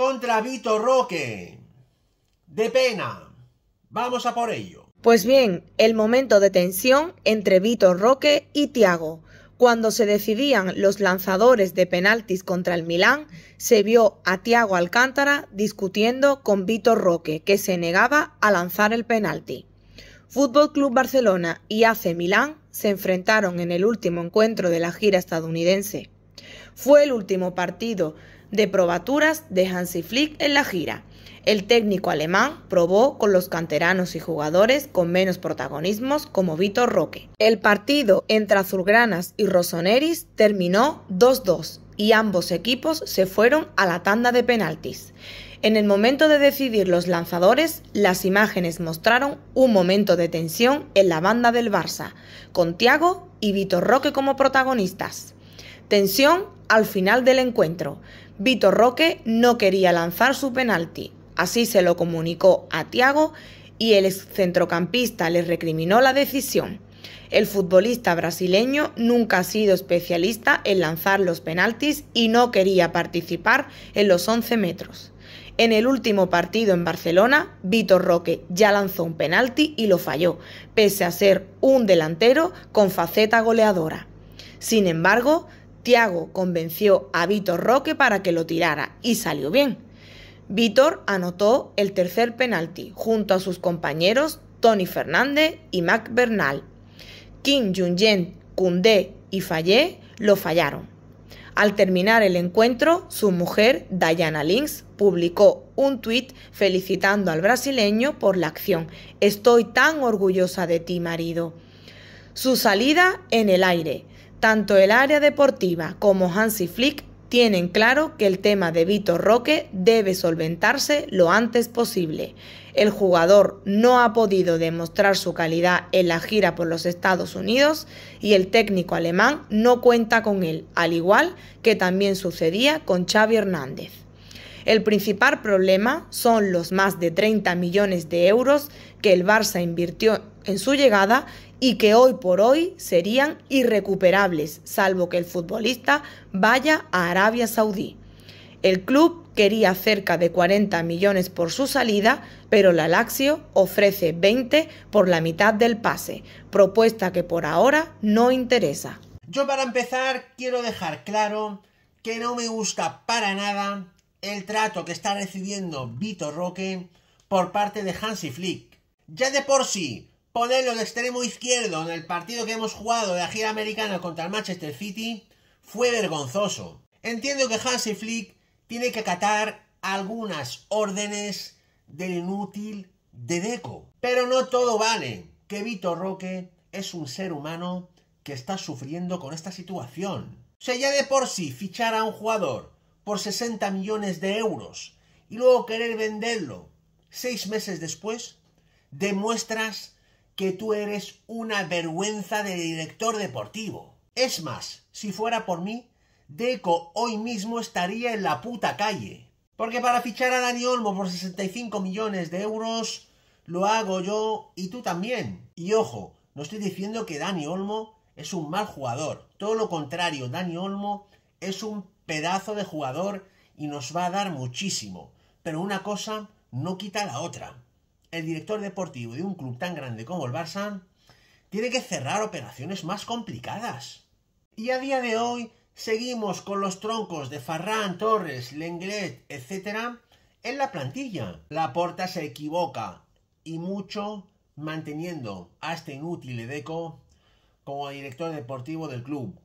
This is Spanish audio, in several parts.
contra Vito Roque. De pena. Vamos a por ello. Pues bien, el momento de tensión entre Vito Roque y Tiago. Cuando se decidían los lanzadores de penaltis contra el Milán, se vio a Tiago Alcántara discutiendo con Vito Roque, que se negaba a lanzar el penalti. Fútbol Club Barcelona y AC Milán se enfrentaron en el último encuentro de la gira estadounidense. Fue el último partido de probaturas de Hansi Flick en la gira. El técnico alemán probó con los canteranos y jugadores con menos protagonismos como Vitor Roque. El partido entre Azulgranas y Rosoneris terminó 2-2 y ambos equipos se fueron a la tanda de penaltis. En el momento de decidir los lanzadores, las imágenes mostraron un momento de tensión en la banda del Barça, con Thiago y Vitor Roque como protagonistas. Tensión al final del encuentro, Vitor Roque no quería lanzar su penalti. Así se lo comunicó a Thiago y el centrocampista le recriminó la decisión. El futbolista brasileño nunca ha sido especialista en lanzar los penaltis y no quería participar en los 11 metros. En el último partido en Barcelona, Vitor Roque ya lanzó un penalti y lo falló, pese a ser un delantero con faceta goleadora. Sin embargo, Tiago convenció a Vitor Roque para que lo tirara y salió bien. Vitor anotó el tercer penalti junto a sus compañeros Tony Fernández y Mac Bernal. Kim Jung-jen, Koundé y Fallé lo fallaron. Al terminar el encuentro, su mujer, Diana Lynx, publicó un tuit felicitando al brasileño por la acción. Estoy tan orgullosa de ti, marido. Su salida en el aire, tanto el área deportiva como Hansi Flick tienen claro que el tema de Vito Roque debe solventarse lo antes posible. El jugador no ha podido demostrar su calidad en la gira por los Estados Unidos y el técnico alemán no cuenta con él, al igual que también sucedía con Xavi Hernández. El principal problema son los más de 30 millones de euros que el Barça invirtió en su llegada y que hoy por hoy serían irrecuperables, salvo que el futbolista vaya a Arabia Saudí. El club quería cerca de 40 millones por su salida, pero la Laxio ofrece 20 por la mitad del pase, propuesta que por ahora no interesa. Yo para empezar quiero dejar claro que no me gusta para nada el trato que está recibiendo Vito Roque por parte de Hansi Flick. Ya de por sí ponerlo de extremo izquierdo en el partido que hemos jugado de la gira americana contra el Manchester City fue vergonzoso. Entiendo que Hansi Flick tiene que acatar algunas órdenes del inútil de Deco. Pero no todo vale, que Vito Roque es un ser humano que está sufriendo con esta situación. O sea, ya de por sí fichar a un jugador por 60 millones de euros y luego querer venderlo seis meses después, demuestras que tú eres una vergüenza de director deportivo. Es más, si fuera por mí, Deco hoy mismo estaría en la puta calle. Porque para fichar a Dani Olmo por 65 millones de euros, lo hago yo y tú también. Y ojo, no estoy diciendo que Dani Olmo es un mal jugador. Todo lo contrario, Dani Olmo es un pedazo de jugador y nos va a dar muchísimo. Pero una cosa no quita la otra el director deportivo de un club tan grande como el Barça tiene que cerrar operaciones más complicadas. Y a día de hoy seguimos con los troncos de Farrán, Torres, Lenglet, etc. en la plantilla. La porta se equivoca y mucho manteniendo a este inútil Edeco como director deportivo del club.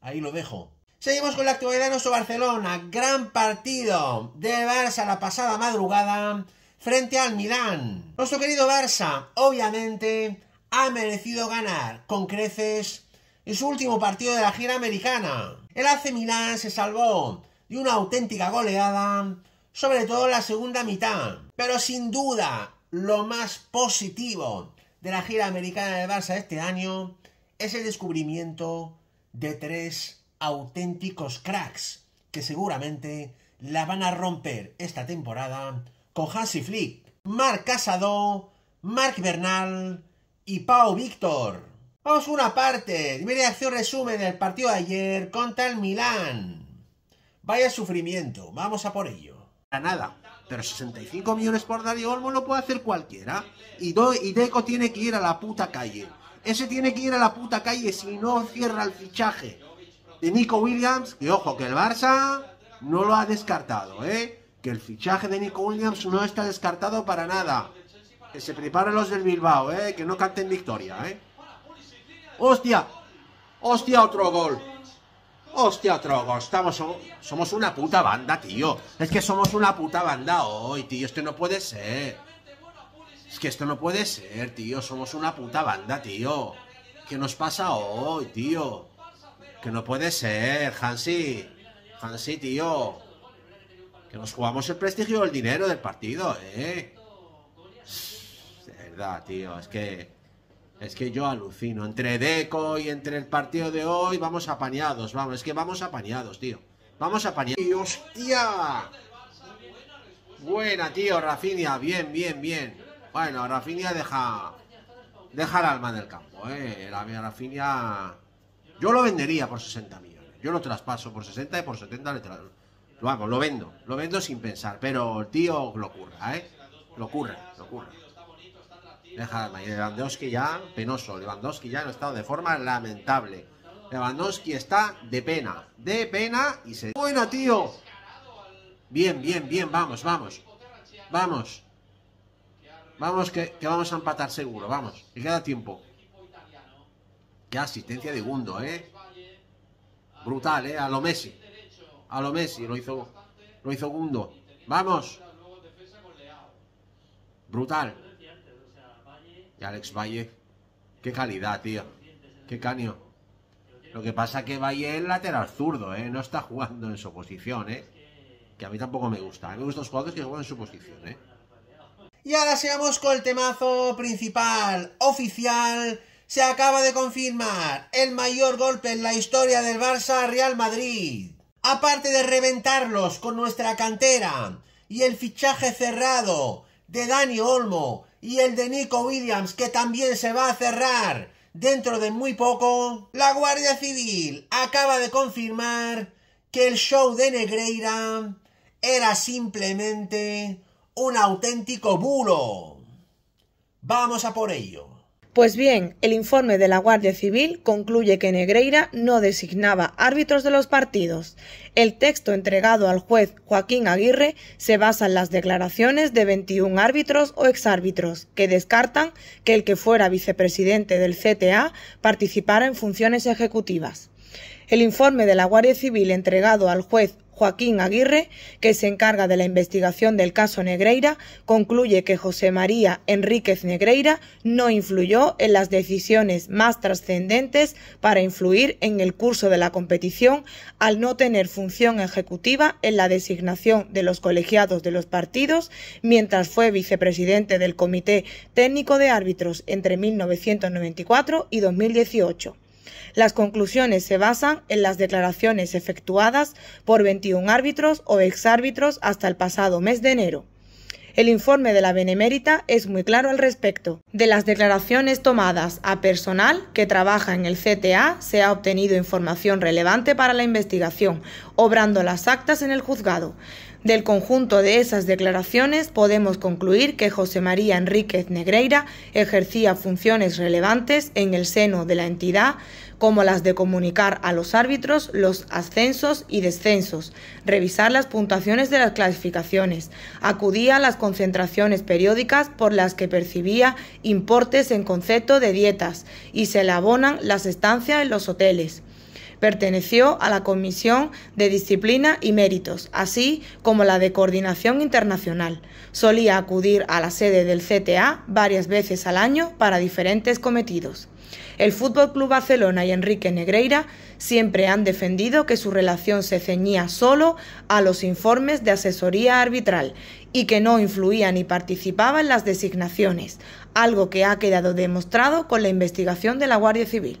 Ahí lo dejo. Seguimos con la actualidad de nuestro Barcelona. Gran partido de Barça la pasada madrugada frente al Milán. Nuestro querido Barça, obviamente, ha merecido ganar con creces en su último partido de la gira americana. El AC Milán se salvó de una auténtica goleada, sobre todo en la segunda mitad. Pero sin duda, lo más positivo de la gira americana de Barça este año es el descubrimiento de tres auténticos cracks que seguramente la van a romper esta temporada con Hansi Flick, Marc Casado, Marc Bernal y Pau Víctor. Vamos a una parte. media acción resumen del partido de ayer contra el Milán. Vaya sufrimiento, vamos a por ello. Para nada, pero 65 millones por Dario Olmo lo puede hacer cualquiera. Y, y Deco tiene que ir a la puta calle. Ese tiene que ir a la puta calle si no cierra el fichaje de Nico Williams. Que ojo, que el Barça no lo ha descartado, ¿eh? el fichaje de Nico Williams no está descartado para nada. Que se preparen los del Bilbao, ¿eh? Que no canten victoria, ¿eh? ¡Hostia! ¡Hostia, otro gol! ¡Hostia, otro gol! Estamos, somos una puta banda, tío. Es que somos una puta banda hoy, tío. Esto no puede ser. Es que esto no puede ser, tío. Somos una puta banda, tío. ¿Qué nos pasa hoy, tío? Que no puede ser, Hansi. Hansi, tío. Que nos jugamos el prestigio el dinero del partido, ¿eh? De verdad, tío, es que. Es que yo alucino. Entre Deco y entre el partido de hoy, vamos apañados, vamos. Es que vamos apañados, tío. Vamos apañados. ¡Y hostia! Buena, tío, Rafinha. Bien, bien, bien. Bueno, Rafinha deja. Deja el alma del campo, eh. La mía Rafinha. Yo lo vendería por 60 millones. Yo lo traspaso por 60 y por 70 le, lo hago, lo vendo, lo vendo sin pensar, pero el tío lo curra, ¿eh? Lo curra, lo curra. Deja Lewandowski ya penoso, Lewandowski ya en estado de forma lamentable. Lewandowski está de pena, de pena y se... Bueno, tío. Bien, bien, bien, vamos, vamos. Vamos. Vamos, que, vamos a empatar seguro, vamos. Y queda tiempo. Qué asistencia de Gundo, ¿eh? Brutal, ¿eh? A lo Messi a lo Messi, lo hizo, lo hizo Gundo. ¡Vamos! Brutal. Y Alex Valle, qué calidad, tío. Qué caño. Lo que pasa que Valle es lateral zurdo, ¿eh? No está jugando en su posición, ¿eh? Que a mí tampoco me gusta. A mí me gustan los jugadores que juegan en su posición, ¿eh? Y ahora seamos con el temazo principal, oficial. Se acaba de confirmar el mayor golpe en la historia del Barça Real Madrid. Aparte de reventarlos con nuestra cantera y el fichaje cerrado de Dani Olmo y el de Nico Williams que también se va a cerrar dentro de muy poco, la Guardia Civil acaba de confirmar que el show de Negreira era simplemente un auténtico bulo. Vamos a por ello. Pues bien, el informe de la Guardia Civil concluye que Negreira no designaba árbitros de los partidos. El texto entregado al juez Joaquín Aguirre se basa en las declaraciones de 21 árbitros o exárbitros que descartan que el que fuera vicepresidente del CTA participara en funciones ejecutivas. El informe de la Guardia Civil entregado al juez Joaquín Aguirre, que se encarga de la investigación del caso Negreira, concluye que José María Enríquez Negreira no influyó en las decisiones más trascendentes para influir en el curso de la competición al no tener función ejecutiva en la designación de los colegiados de los partidos, mientras fue vicepresidente del Comité Técnico de Árbitros entre 1994 y 2018. Las conclusiones se basan en las declaraciones efectuadas por 21 árbitros o exárbitros hasta el pasado mes de enero. El informe de la Benemérita es muy claro al respecto. De las declaraciones tomadas a personal que trabaja en el CTA se ha obtenido información relevante para la investigación, obrando las actas en el juzgado. Del conjunto de esas declaraciones podemos concluir que José María Enríquez Negreira ejercía funciones relevantes en el seno de la entidad, como las de comunicar a los árbitros los ascensos y descensos, revisar las puntuaciones de las clasificaciones, acudía a las concentraciones periódicas por las que percibía importes en concepto de dietas y se le abonan las estancias en los hoteles. Perteneció a la Comisión de Disciplina y Méritos, así como la de Coordinación Internacional. Solía acudir a la sede del CTA varias veces al año para diferentes cometidos. El Fútbol Club Barcelona y Enrique Negreira siempre han defendido que su relación se ceñía solo a los informes de asesoría arbitral y que no influía ni participaba en las designaciones, algo que ha quedado demostrado con la investigación de la Guardia Civil